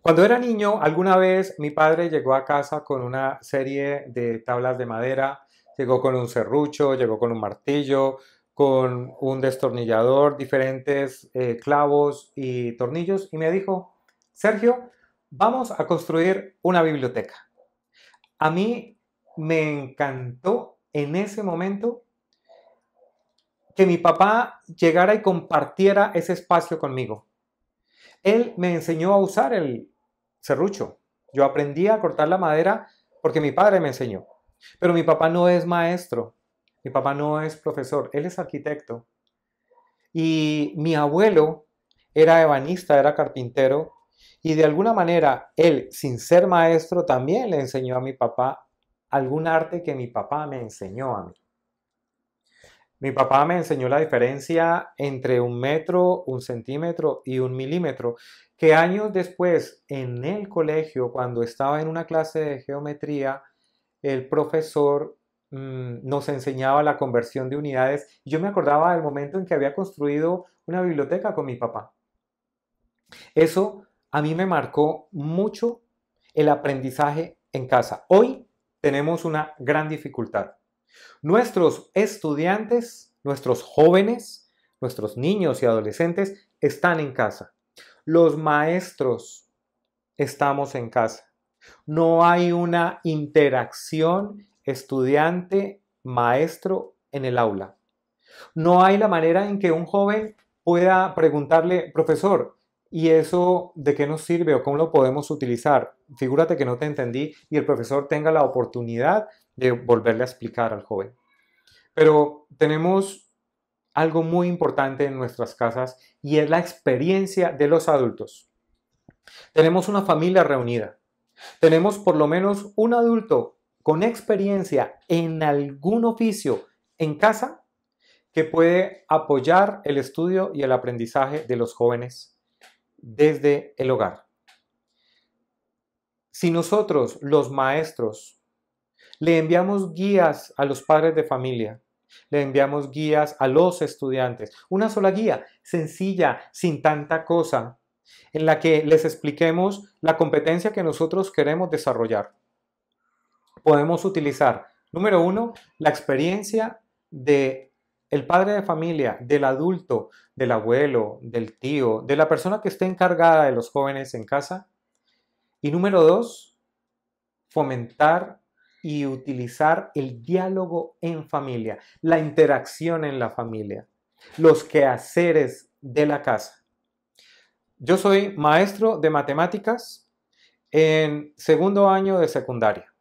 Cuando era niño, alguna vez mi padre llegó a casa con una serie de tablas de madera, llegó con un serrucho, llegó con un martillo, con un destornillador, diferentes eh, clavos y tornillos y me dijo, Sergio, vamos a construir una biblioteca. A mí me encantó en ese momento que mi papá llegara y compartiera ese espacio conmigo. Él me enseñó a usar el serrucho. Yo aprendí a cortar la madera porque mi padre me enseñó. Pero mi papá no es maestro, mi papá no es profesor, él es arquitecto. Y mi abuelo era ebanista, era carpintero, y de alguna manera él, sin ser maestro, también le enseñó a mi papá algún arte que mi papá me enseñó a mí. Mi papá me enseñó la diferencia entre un metro, un centímetro y un milímetro, que años después, en el colegio, cuando estaba en una clase de geometría, el profesor mm, nos enseñaba la conversión de unidades. Yo me acordaba del momento en que había construido una biblioteca con mi papá. Eso a mí me marcó mucho el aprendizaje en casa. Hoy tenemos una gran dificultad Nuestros estudiantes, nuestros jóvenes, nuestros niños y adolescentes están en casa. Los maestros estamos en casa. No hay una interacción estudiante-maestro en el aula. No hay la manera en que un joven pueda preguntarle, profesor, ¿y eso de qué nos sirve o cómo lo podemos utilizar? Figúrate que no te entendí y el profesor tenga la oportunidad de volverle a explicar al joven. Pero tenemos algo muy importante en nuestras casas y es la experiencia de los adultos. Tenemos una familia reunida. Tenemos por lo menos un adulto con experiencia en algún oficio en casa que puede apoyar el estudio y el aprendizaje de los jóvenes desde el hogar. Si nosotros, los maestros, le enviamos guías a los padres de familia. Le enviamos guías a los estudiantes. Una sola guía, sencilla, sin tanta cosa, en la que les expliquemos la competencia que nosotros queremos desarrollar. Podemos utilizar, número uno, la experiencia de el padre de familia, del adulto, del abuelo, del tío, de la persona que esté encargada de los jóvenes en casa. Y número dos, fomentar y utilizar el diálogo en familia, la interacción en la familia, los quehaceres de la casa. Yo soy maestro de matemáticas en segundo año de secundaria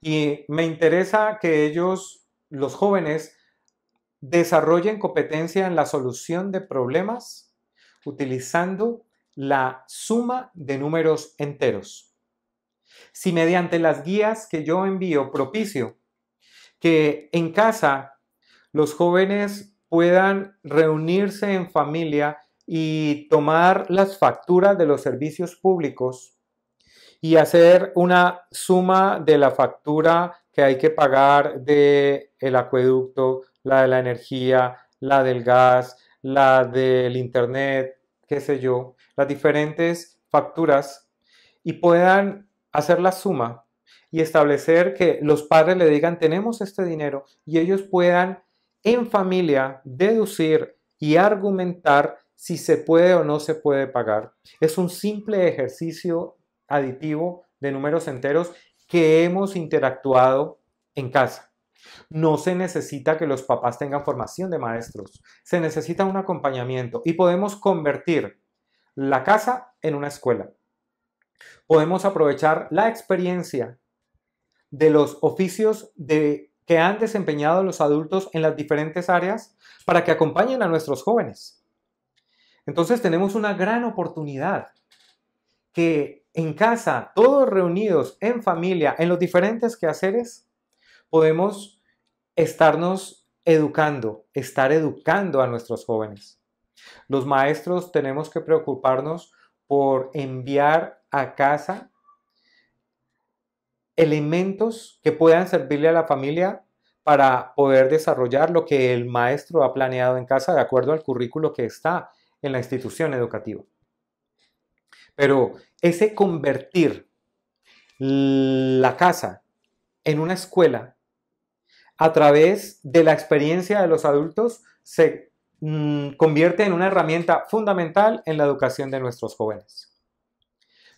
y me interesa que ellos, los jóvenes, desarrollen competencia en la solución de problemas utilizando la suma de números enteros si mediante las guías que yo envío propicio que en casa los jóvenes puedan reunirse en familia y tomar las facturas de los servicios públicos y hacer una suma de la factura que hay que pagar de el acueducto, la de la energía, la del gas, la del internet, qué sé yo, las diferentes facturas y puedan hacer la suma y establecer que los padres le digan tenemos este dinero y ellos puedan en familia deducir y argumentar si se puede o no se puede pagar. Es un simple ejercicio aditivo de números enteros que hemos interactuado en casa. No se necesita que los papás tengan formación de maestros, se necesita un acompañamiento y podemos convertir la casa en una escuela podemos aprovechar la experiencia de los oficios de, que han desempeñado los adultos en las diferentes áreas para que acompañen a nuestros jóvenes. Entonces tenemos una gran oportunidad que en casa, todos reunidos, en familia, en los diferentes quehaceres, podemos estarnos educando, estar educando a nuestros jóvenes. Los maestros tenemos que preocuparnos por enviar a casa elementos que puedan servirle a la familia para poder desarrollar lo que el maestro ha planeado en casa de acuerdo al currículo que está en la institución educativa. Pero ese convertir la casa en una escuela a través de la experiencia de los adultos se mm, convierte en una herramienta fundamental en la educación de nuestros jóvenes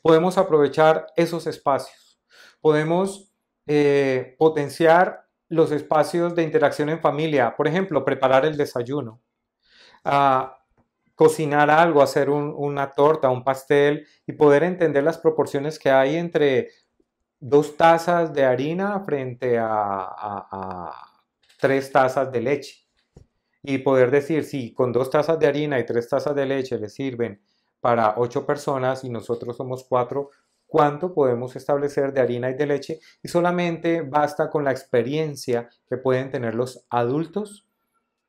podemos aprovechar esos espacios, podemos eh, potenciar los espacios de interacción en familia, por ejemplo, preparar el desayuno, ah, cocinar algo, hacer una torta, un pastel y poder entender las proporciones que hay entre dos tazas de harina frente a, tres tazas de leche y poder decir si con dos tazas de harina y tres tazas de leche le sirven para ocho personas y nosotros somos cuatro, cuánto podemos establecer de harina y de leche y solamente basta con la experiencia que pueden tener los adultos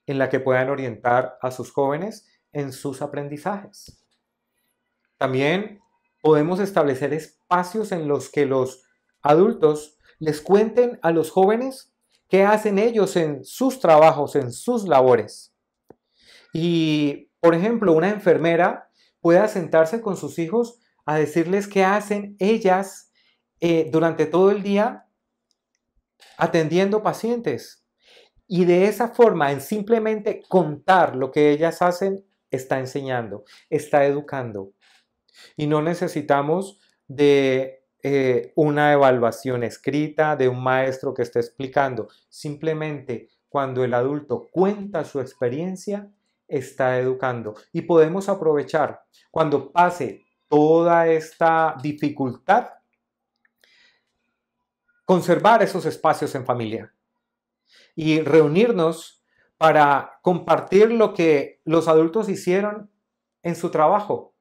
en la que puedan orientar a sus jóvenes en sus aprendizajes. También podemos establecer espacios en los que los adultos les cuenten a los jóvenes qué hacen ellos en sus trabajos, en sus labores. Y, por ejemplo, una enfermera pueda sentarse con sus hijos a decirles qué hacen ellas eh, durante todo el día atendiendo pacientes. Y de esa forma, en simplemente contar lo que ellas hacen, está enseñando, está educando. Y no necesitamos de eh, una evaluación escrita, de un maestro que esté explicando. Simplemente cuando el adulto cuenta su experiencia, está educando. Y podemos aprovechar cuando pase toda esta dificultad, conservar esos espacios en familia y reunirnos para compartir lo que los adultos hicieron en su trabajo.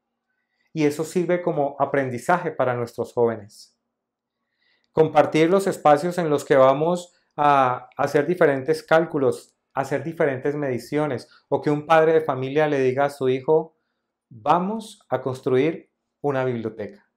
Y eso sirve como aprendizaje para nuestros jóvenes. Compartir los espacios en los que vamos a hacer diferentes cálculos, hacer diferentes mediciones o que un padre de familia le diga a su hijo, vamos a construir una biblioteca.